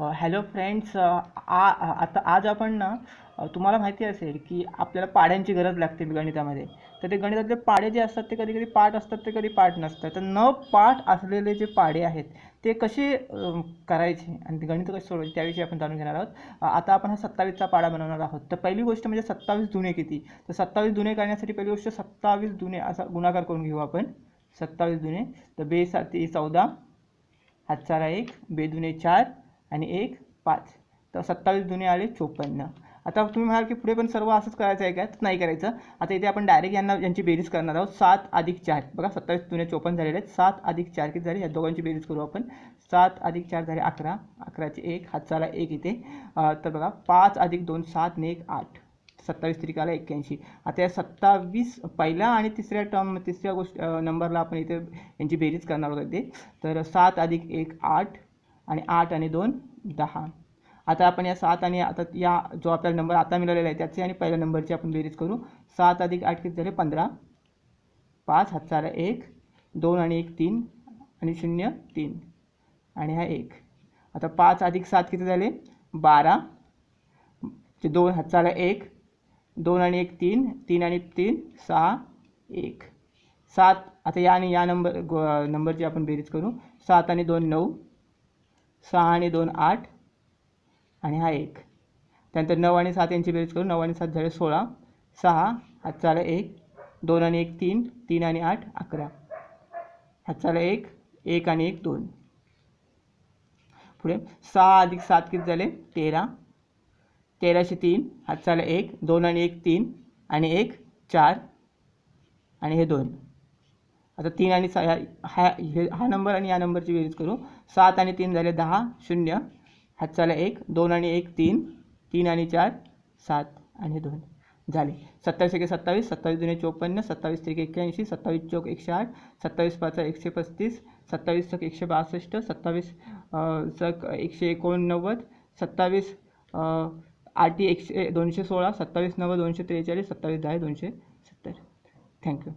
hello friends आ आता आज आपण ना तुम्हाला माहिती असेल की आपल्याला पाड्यांची गरज लागते गणितामध्ये तर ते गणितातले पाडे जे असतात ते कधी कधी पाठ असतात ते कधी पाठ नसतात तर न पाठ असलेले जे पाडे आहेत ते कसे करायचे आणि गणित कसे सोडवायचे त्याविषयी आपण जाणून घेणार आहोत आता आपण हा सत्तावीसचा पाडा बनवणार आहोत तर पहिली गोष्ट म्हणजे सत्तावीस दुने किती तर सत्तावीस दुने करण्यासाठी पहिली गोष्ट सत्तावीस दुने असा गुणाकार करून घेऊ आपण सत्तावीस दुने तर बेसाती चौदा हातचारा एक दुने चार आणि एक पाच तर सत्तावीस जुने आले चोपन्न आता तुम्ही म्हणाल की पुढे पण सर्व असंच करायचं आहे का नाही करायचं आता इथे आपण डायरेक्ट यांना यांची बेरीज करणार आहोत सात अधिक चार बघा सत्तावीस जुने चोपन्न झालेले आहेत सात अधिक चार किती झाले या दोघांची बेरीज करू आपण सात अधिक चार झाले अकरा अकराचे एक हातचाला एक इथे तर बघा पाच अधिक दोन सात ने एक आठ सत्तावीस त्रिकाला एक्क्याऐंशी आता या सत्तावीस पहिल्या आणि तिसऱ्या टर्म तिसऱ्या गोष्ट नंबरला आपण इथे यांची बेरीज करणार आहोत इथे तर सात अधिक एक आठ आणि आठ आणि दोन दहा आता आपण या सात आणि आता या जो आपल्याला नंबर आता मिळालेला आहे त्याचे आणि पहिल्या नंबरची आपण बेरीज करू सात अधिक आठ किती झाले पंधरा पाच हातचारा एक दोन आणि एक तीन आणि शून्य तीन आणि हा एक आता पाच अधिक सात किती झाले बारा ते दोन हजार एक दोन आणि एक तीन तीन आणि तीन सहा एक सात आता या आणि या नंबर गो नंबरची आपण बेरीज करू सात आणि दोन नऊ सहा आणि दोन आठ आणि हा एक त्यानंतर नऊ आणि सात यांची बेरीज करू नऊ आणि सात झाले सोळा सहा हातचा एक दोन आणि एक तीन तीन आणि आठ अकरा हातचा एक एक आणि एक दोन पुढे सहा अधिक सात किती झाले तेरा तेराशे तीन हात चाला एक दोन आणि एक तीन आणि एक चार आणि हे दोन आता तीन आणि सा हा हे हा नंबर आणि या नंबरची बेरीज करू सात आणि तीन झाले दहा शून्य हातचाला एक दोन आणि एक तीन तीन आणि चार सात आणि दोन झाले सत्तावीस एके सत्तावीस सत्तावीस जुने चोपन्न सत्तावीस एक एक्क्याऐंशी सत्तावीस चौक एकशे आठ सत्तावीस पाच एकशे पस्तीस सत्तावीस चक एकशे बासष्ट सत्तावीस चक एकशे एकोणनव्वद सत्तावीस टी एकशे दोनशे सोळा सत्तावीस नव्वद दोनशे त्रेचाळीस सत्तावीस दहा दोनशे सत्तर थँक्यू